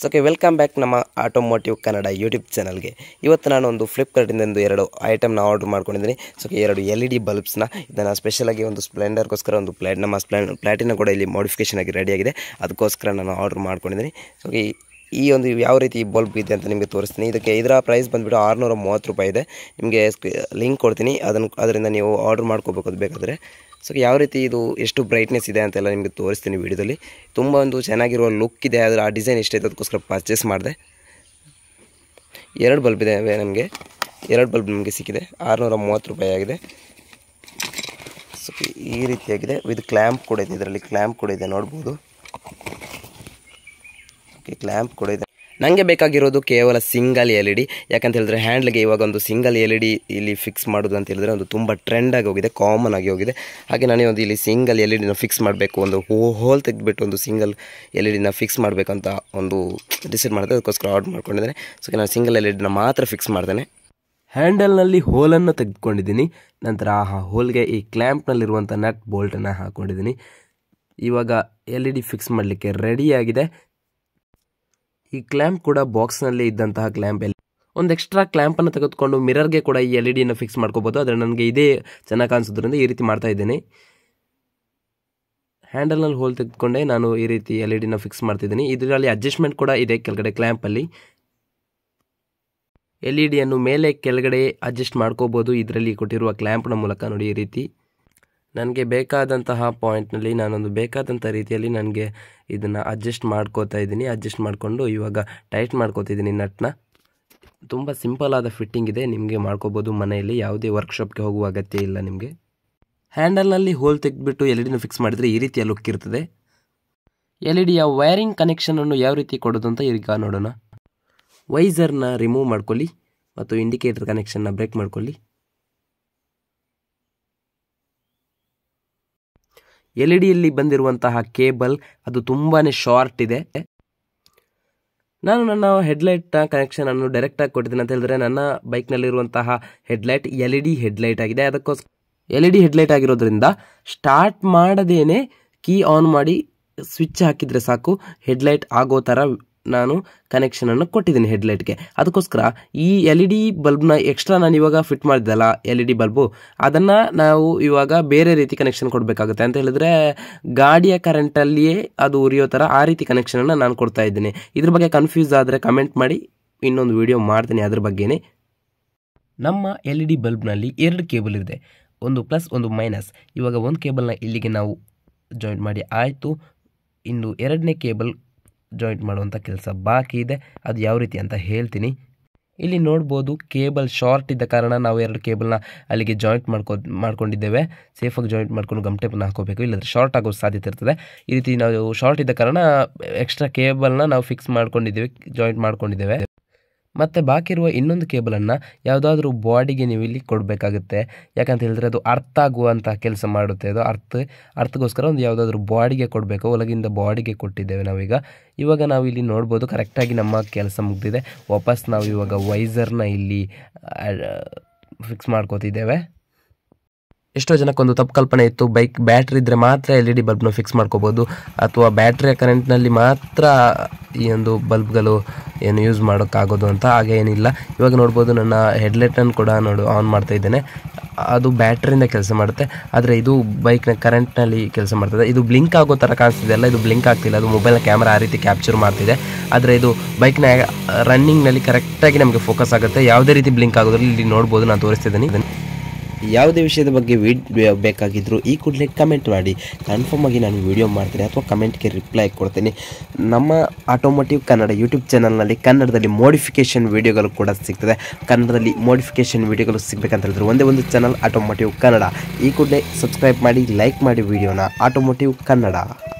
so welcome back ನಮ್ಮ automotive Kannada YouTube ಚಾನಲ್ಗೆ ಇವತ್ತು ನಾನು ಒಂದು ಫ್ಲಿಪ್ಕಾರ್ಟಿಂದ ಎರಡು ಐಟಮ್ನ ಆರ್ಡರ್ ಮಾಡ್ಕೊಂಡಿದ್ದೀನಿ ಸೊ ಎರಡು ಎಲ್ ಇ ಡಿ ಬಲ್ಬ್ಸ್ನ ಇದನ್ನು ಸ್ಪೆಷಲಾಗಿ ಒಂದು ಸ್ಪ್ಲೆಂಡರ್ಗೋಸ್ಕರ ಒಂದು ಪ್ಲ್ಯಾಟ್ ನಮ್ಮ ಸ್ಪ್ಲ್ಯಾಟಿನ ಕೂಡ ಇಲ್ಲಿ ಮಾಡಿಫಿಕೇಷನ್ ಆಗಿ ರೆಡಿಯಾಗಿದೆ ಅದಕ್ಕೋಸ್ಕರ ನಾನು ಆರ್ಡರ್ ಮಾಡ್ಕೊಂಡಿದ್ದೀನಿ ಸೊ ಈ ಈ ಒಂದು ಯಾವ ರೀತಿ ಬಲ್ಬ್ ಇದೆ ಅಂತ ನಿಮಗೆ ತೋರಿಸ್ತೀನಿ ಇದಕ್ಕೆ ಇದರ ಪ್ರೈಸ್ ಬಂದುಬಿಟ್ಟು ಆರುನೂರ ಮೂವತ್ತು ರೂಪಾಯಿ ಇದೆ ನಿಮಗೆ ಲಿಂಕ್ ಕೊಡ್ತೀನಿ ಅದನ್ನು ಅದರಿಂದ ನೀವು ಆರ್ಡ್ರ್ ಮಾಡ್ಕೋಬೇಕು ಅದು ಬೇಕಾದರೆ ಸೊ ಯಾವ ರೀತಿ ಇದು ಎಷ್ಟು ಬ್ರೈಟ್ನೆಸ್ ಇದೆ ಅಂತೆಲ್ಲ ನಿಮಗೆ ತೋರಿಸ್ತೀನಿ ವಿಡಿಯೋದಲ್ಲಿ ತುಂಬ ಒಂದು ಚೆನ್ನಾಗಿರುವ ಲುಕ್ ಇದೆ ಅದರ ಆ ಡಿಸೈನ್ ಎಷ್ಟೈತೆ ಅದಕ್ಕೋಸ್ಕರ ಪರ್ಚೇಸ್ ಮಾಡಿದೆ ಎರಡು ಬಲ್ಬ್ ಇದೆ ನಮಗೆ ಎರಡು ಬಲ್ಬ್ ನಿಮಗೆ ಸಿಕ್ಕಿದೆ ಆರುನೂರ ಮೂವತ್ತು ರೂಪಾಯಿ ಆಗಿದೆ ಸೊ ಈ ರೀತಿಯಾಗಿದೆ ವಿತ್ ಕ್ಲ್ಯಾಂಪ್ ಕೂಡ ಇದೆ ಇದರಲ್ಲಿ ಕ್ಲ್ಯಾಂಪ್ ಕೂಡ ಇದೆ ನೋಡ್ಬೋದು ಕ್ಲ್ಯಾಂಪ್ ಕೂಡ ಇದೆ ನನಗೆ ಬೇಕಾಗಿರೋದು ಕೇವಲ ಸಿಂಗಲ್ ಎಲ್ ಇ ಡಿ ಯಾಕಂತ ಹೇಳಿದ್ರೆ ಹ್ಯಾಂಡ್ಲ್ಗೆ ಇವಾಗ ಒಂದು ಸಿಂಗಲ್ ಎಲ್ ಇ ಡಿ ಇಲ್ಲಿ ಫಿಕ್ಸ್ ಮಾಡೋದು ಅಂತ ಹೇಳಿದ್ರೆ ಒಂದು ತುಂಬ ಟ್ರೆಂಡಾಗಿ ಹೋಗಿದೆ ಕಾಮನ್ ಆಗಿ ಹೋಗಿದೆ ಹಾಗೆ ನಾನೇ ಒಂದು ಇಲ್ಲಿ ಸಿಂಗಲ್ ಎಲ್ ಇ ಡಿನ ಫಿಕ್ಸ್ ಮಾಡಬೇಕು ಒಂದು ಹೋಲ್ ತೆಗೆದುಬಿಟ್ಟು ಒಂದು ಸಿಂಗಲ್ ಎಲ್ ಇ ಡಿನ ಫಿಕ್ಸ್ ಮಾಡಬೇಕಂತ ಒಂದು ಡಿಸೈಡ್ ಮಾಡಿದೆ ಅದಕ್ಕೋಸ್ಕರ ಆರ್ಡ್ ಮಾಡ್ಕೊಂಡಿದ್ದೇನೆ ಸೊ ನಾನು ಸಿಂಗಲ್ ಎಲ್ ಇ ಡಿನ ಮಾತ್ರ ಫಿಕ್ಸ್ ಮಾಡ್ತೇನೆ ಹ್ಯಾಂಡಲ್ನಲ್ಲಿ ಹೋಲನ್ನು ತೆಗೆದುಕೊಂಡಿದ್ದೀನಿ ನಂತರ ಆ ಹೋಲ್ಗೆ ಈ ಕ್ಲ್ಯಾಂಪ್ನಲ್ಲಿರುವಂಥ ನಟ್ ಬೋಲ್ಟನ್ನು ಹಾಕ್ಕೊಂಡಿದ್ದೀನಿ ಇವಾಗ L E e D fix ಮಾಡಲಿಕ್ಕೆ ರೆಡಿಯಾಗಿದೆ ಈ ಕ್ಲ್ಯಾಂಪ್ ಕೂಡ ನಲ್ಲಿ ಇದ್ದಂತಹ ಕ್ಲ್ಯಾಂಪ್ ಅಲ್ಲಿ ಒಂದು ಎಕ್ಸ್ಟ್ರಾ ಕ್ಲ್ಯಾಂಪನ್ನು ತೆಗೆದುಕೊಂಡು ಮಿರರ್ಗೆ ಕೂಡ ಈ ಎಲ್ ಇ ಡಿನ ಫಿಕ್ಸ್ ಮಾಡ್ಕೋಬಹುದು ಆದರೆ ನನಗೆ ಇದೇ ಚೆನ್ನಾಗಿ ಕಾಣಿಸೋದ್ರಿಂದ ಈ ರೀತಿ ಮಾಡ್ತಾ ಇದ್ದೇನೆ ನಲ್ಲಿ ಹೋಲ್ ತೆಗೆದುಕೊಂಡೆ ನಾನು ಈ ರೀತಿ ಎಲ್ ಇ ಡಿನ ಫಿಕ್ಸ್ ಮಾಡ್ತಿದ್ದೀನಿ ಇದರಲ್ಲಿ ಅಡ್ಜಸ್ಟ್ಮೆಂಟ್ ಕೂಡ ಇದೆ ಕೆಳಗಡೆ ಕ್ಲ್ಯಾಂಪಲ್ಲಿ ಎಲ್ ಇ ಡಿಯನ್ನು ಮೇಲೆ ಕೆಳಗಡೆ ಅಡ್ಜಸ್ಟ್ ಮಾಡ್ಕೋಬೋದು ಇದರಲ್ಲಿ ಕೊಟ್ಟಿರುವ ಕ್ಲ್ಯಾಂಪ್ನ ಮೂಲಕ ನೋಡಿ ಈ ರೀತಿ ನನಗೆ ಬೇಕಾದಂತಹ ಪಾಯಿಂಟ್ನಲ್ಲಿ ನಾನೊಂದು ಬೇಕಾದಂಥ ರೀತಿಯಲ್ಲಿ ನನಗೆ ಇದನ್ನು ಅಡ್ಜಸ್ಟ್ ಮಾಡ್ಕೋತಾ ಇದ್ದೀನಿ ಅಡ್ಜಸ್ಟ್ ಮಾಡಿಕೊಂಡು ಇವಾಗ ಟೈಟ್ ಮಾಡ್ಕೋತಿದ್ದೀನಿ ನಟ್ನ ತುಂಬ ಸಿಂಪಲ್ ಆದ ಫಿಟ್ಟಿಂಗ್ ಇದೆ ನಿಮಗೆ ಮಾಡ್ಕೋಬೋದು ಮನೆಯಲ್ಲಿ ಯಾವುದೇ ವರ್ಕ್ಶಾಪ್ಗೆ ಹೋಗುವ ಅಗತ್ಯ ಇಲ್ಲ ನಿಮಗೆ ಹ್ಯಾಂಡಲ್ನಲ್ಲಿ ಹೋಲ್ ತೆಗೆದ್ಬಿಟ್ಟು ಎಲ್ ಇ ಡಿನ ಫಿಕ್ಸ್ ಮಾಡಿದರೆ ಈ ರೀತಿಯ ಲುಕ್ ಇರ್ತದೆ ಎಲ್ ಇ ಡಿಯ ವೈರಿಂಗ್ ಕನೆಕ್ಷನನ್ನು ಯಾವ ರೀತಿ ಕೊಡೋದು ಅಂತ ಈಗ ನೋಡೋಣ ವೈಸರ್ನ ರಿಮೂವ್ ಮಾಡ್ಕೊಳ್ಳಿ ಮತ್ತು ಇಂಡಿಕೇಟರ್ ಕನೆಕ್ಷನ್ನ ಬ್ರೇಕ್ ಮಾಡ್ಕೊಳ್ಳಿ ಎಲ್ ಇ ಡಿಯಲ್ಲಿ ಬಂದಿರುವಂತಹ ಕೇಬಲ್ ಅದು ತುಂಬಾ ಶಾರ್ಟ್ ಇದೆ ನಾನು ನನ್ನ ಹೆಡ್ಲೈಟ್ನ ಕನೆಕ್ಷನನ್ನು ಡೈರೆಕ್ಟಾಗಿ ಕೊಟ್ಟಿದ್ದೀನಿ ಅಂತ ಹೇಳಿದ್ರೆ ನನ್ನ ಬೈಕ್ನಲ್ಲಿರುವಂತಹ headlight L E D headlight ಆಗಿದೆ ಅದಕ್ಕೋಸ್ಕರ ಎಲ್ ಇ ಡಿ ಹೆಡ್ಲೈಟ್ ಆಗಿರೋದ್ರಿಂದ ಸ್ಟಾರ್ಟ್ ಮಾಡದೇನೆ ಕೀ ಆನ್ ಮಾಡಿ ಸ್ವಿಚ್ ಹಾಕಿದರೆ ಸಾಕು ಹೆಡ್ಲೈಟ್ ಆಗೋ ಥರ ನಾನು ಕನೆಕ್ಷನನ್ನು ಕೊಟ್ಟಿದ್ದೀನಿ ಹೆಡ್ಲೈಟ್ಗೆ ಅದಕ್ಕೋಸ್ಕರ ಈ ಎಲ್ ಇ ಡಿ ಬಲ್ಬ್ನ ಎಕ್ಸ್ಟ್ರಾ ನಾನು ಇವಾಗ ಫಿಟ್ ಮಾಡಿದ್ದಲ್ಲ L E e D bulb ಅದನ್ನು ನಾವು ಇವಾಗ ಬೇರೆ ರೀತಿ ಕನೆಕ್ಷನ್ ಕೊಡಬೇಕಾಗುತ್ತೆ ಅಂತ ಹೇಳಿದ್ರೆ ಗಾಡಿಯ ಕರೆಂಟಲ್ಲಿಯೇ ಅದು ಉರಿಯೋ ಥರ ಆ ರೀತಿ ಕನೆಕ್ಷನನ್ನು ನಾನು ಕೊಡ್ತಾ ಇದ್ದೀನಿ ಇದ್ರ ಬಗ್ಗೆ ಕನ್ಫ್ಯೂಸ್ ಆದರೆ ಕಮೆಂಟ್ ಮಾಡಿ ಇನ್ನೊಂದು ವಿಡಿಯೋ ಮಾಡ್ತೀನಿ ಅದ್ರ ಬಗ್ಗೆನೇ ನಮ್ಮ ಎಲ್ ಇ e ಡಿ ಬಲ್ಬ್ನಲ್ಲಿ ಎರಡು ಕೇಬಲ್ ಇದೆ ಒಂದು ಪ್ಲಸ್ ಒಂದು ಮೈನಸ್ ಇವಾಗ ಒಂದು ಕೇಬಲ್ನ ಇಲ್ಲಿಗೆ ನಾವು ಜಾಯಿಂಟ್ ಮಾಡಿ ಆಯಿತು ಇನ್ನು ಎರಡನೇ ಕೇಬಲ್ ಜಾಯಿಂಟ್ ಮಾಡುವಂಥ ಕೆಲಸ ಬಾಕಿ ಇದೆ ಅದು ಯಾವ ರೀತಿ ಅಂತ ಹೇಳ್ತೀನಿ ಇಲ್ಲಿ ನೋಡ್ಬೋದು ಕೇಬಲ್ ಶಾರ್ಟ್ ಇದ್ದ ಕಾರಣ ನಾವು ಎರಡು ಕೇಬಲ್ನ ಅಲ್ಲಿಗೆ ಜಾಯಿಂಟ್ ಮಾಡ್ಕೊ ಮಾಡ್ಕೊಂಡಿದ್ದೇವೆ ಸೇಫಾಗಿ ಜಾಯಿಂಟ್ ಮಾಡ್ಕೊಂಡು ಗಮ್ ಟೇಪ್ನ ಹಾಕೋಬೇಕು ಇಲ್ಲಾಂದರೆ ಶಾರ್ಟ್ ಆಗೋ ಸಾಧ್ಯತೆ ಇರ್ತದೆ ಈ ರೀತಿ ನಾವು ಶಾರ್ಟ್ ಇದ್ದ ಕಾರಣ ಎಕ್ಸ್ಟ್ರಾ ಕೇಬಲ್ನ ನಾವು ಫಿಕ್ಸ್ ಮಾಡ್ಕೊಂಡಿದ್ದೇವೆ ಜಾಯಿಂಟ್ ಮಾಡ್ಕೊಂಡಿದ್ದೇವೆ ಮತ್ತು ಬಾಕಿ ಇರುವ ಇನ್ನೊಂದು ಕೇಬಲನ್ನು ಯಾವುದಾದ್ರೂ ಬಾಡಿಗೆ ನೀವು ಇಲ್ಲಿ ಕೊಡಬೇಕಾಗುತ್ತೆ ಯಾಕಂತ ಹೇಳಿದ್ರೆ ಅದು ಅರ್ಥ ಆಗುವಂಥ ಕೆಲಸ ಮಾಡುತ್ತೆ ಅದು ಅರ್ಥ ಅರ್ಥಗೋಸ್ಕರ ಒಂದು ಯಾವುದಾದ್ರೂ ಬಾಡಿಗೆ ಕೊಡಬೇಕು ಒಳಗಿಂದ ಬಾಡಿಗೆ ಕೊಟ್ಟಿದ್ದೇವೆ ನಾವೀಗ ಇವಾಗ ನಾವು ಇಲ್ಲಿ ನೋಡ್ಬೋದು ಕರೆಕ್ಟಾಗಿ ನಮ್ಮ ಕೆಲಸ ಮುಗಿದಿದೆ ವಾಪಸ್ ನಾವು ಇವಾಗ ವೈಸರ್ನ ಇಲ್ಲಿ ಫಿಕ್ಸ್ ಮಾಡ್ಕೋತಿದ್ದೇವೆ ಎಷ್ಟೋ ಜನಕ್ಕೊಂದು ತಪ್ಪು ಕಲ್ಪನೆ ಇತ್ತು ಬೈಕ್ ಬ್ಯಾಟ್ರಿ ಇದ್ರೆ ಮಾತ್ರ ಎಲ್ ಇ ಡಿ ಬಲ್ಬ್ನ ಫಿಕ್ಸ್ ಮಾಡ್ಕೋಬಹುದು ಅಥವಾ ಬ್ಯಾಟ್ರಿಯ ಕರೆಂಟ್ನಲ್ಲಿ ಮಾತ್ರ ಈ ಒಂದು ಬಲ್ಬ್ಗಳು ಏನು ಯೂಸ್ ಮಾಡೋಕ್ಕಾಗೋದು ಅಂತ ಹಾಗೆ ಏನಿಲ್ಲ ಇವಾಗ ನೋಡ್ಬೋದು ನನ್ನ ಹೆಡ್ಲೈಟನ್ನು ಕೂಡ ನೋಡು ಆನ್ ಮಾಡ್ತಾ ಇದ್ದೇನೆ ಅದು ಬ್ಯಾಟ್ರಿಯಿಂದ ಕೆಲಸ ಮಾಡುತ್ತೆ ಆದರೆ ಇದು ಬೈಕ್ನ ಕರೆಂಟ್ನಲ್ಲಿ ಕೆಲಸ ಮಾಡ್ತದೆ ಇದು ಬ್ಲಿಂಕ್ ಆಗೋ ಥರ ಕಾಣಿಸ್ತಿದೆ ಅಲ್ಲ ಇದು ಬ್ಲಿಂಕ್ ಆಗ್ತಿಲ್ಲ ಅದು ಮೊಬೈಲ್ನ ಕ್ಯಾಮ್ರಾ ಆ ರೀತಿ ಕ್ಯಾಪ್ಚರ್ ಮಾಡ್ತಿದೆ ಆದರೆ ಇದು ಬೈಕ್ನ ರನ್ನಿಂಗ್ನಲ್ಲಿ ಕರೆಕ್ಟಾಗಿ ನಮಗೆ ಫೋಕಸ್ ಆಗುತ್ತೆ ಯಾವುದೇ ರೀತಿ ಬ್ಲಿಂಕ್ ಆಗೋದ್ರಲ್ಲಿ ಇಲ್ಲಿ ನೋಡ್ಬೋದು ನಾನು ಇದನ್ನು ಯಾವುದೇ ವಿಷಯದ ಬಗ್ಗೆ ವಿಡಿಯೋ ಬೇಕಾಗಿದ್ದರೂ ಈ ಕೂಡಲೇ ಕಮೆಂಟ್ ಮಾಡಿ ಕನ್ಫರ್ಮ್ ಆಗಿ ನಾನು ವಿಡಿಯೋ ಮಾಡ್ತೀನಿ ಅಥವಾ ಕಮೆಂಟ್ಗೆ ರಿಪ್ಲೈ ಕೊಡ್ತೀನಿ ನಮ್ಮ ಆಟೋಮೋಟಿವ್ ಕನ್ನಡ ಯೂಟ್ಯೂಬ್ ಚಾನಲ್ನಲ್ಲಿ ಕನ್ನಡದಲ್ಲಿ ಮೋಡಿಫಿಕೇಷನ್ ವಿಡಿಯೋಗಳು ಕೂಡ ಸಿಗ್ತದೆ ಕನ್ನಡದಲ್ಲಿ ಮೋಡಿಫಿಕೇಷನ್ ವಿಡಿಯೋಗಳು ಸಿಗಬೇಕಂತ ಹೇಳಿದ್ರು ಒಂದೇ ಒಂದು ಚಾನಲ್ ಆಟೋಮೋಟಿವ್ ಕನ್ನಡ ಈ ಕೂಡಲೇ ಸಬ್ಸ್ಕ್ರೈಬ್ ಮಾಡಿ ಲೈಕ್ ಮಾಡಿ ವಿಡಿಯೋನ ಆಟೋಮೋಟಿವ್ ಕನ್ನಡ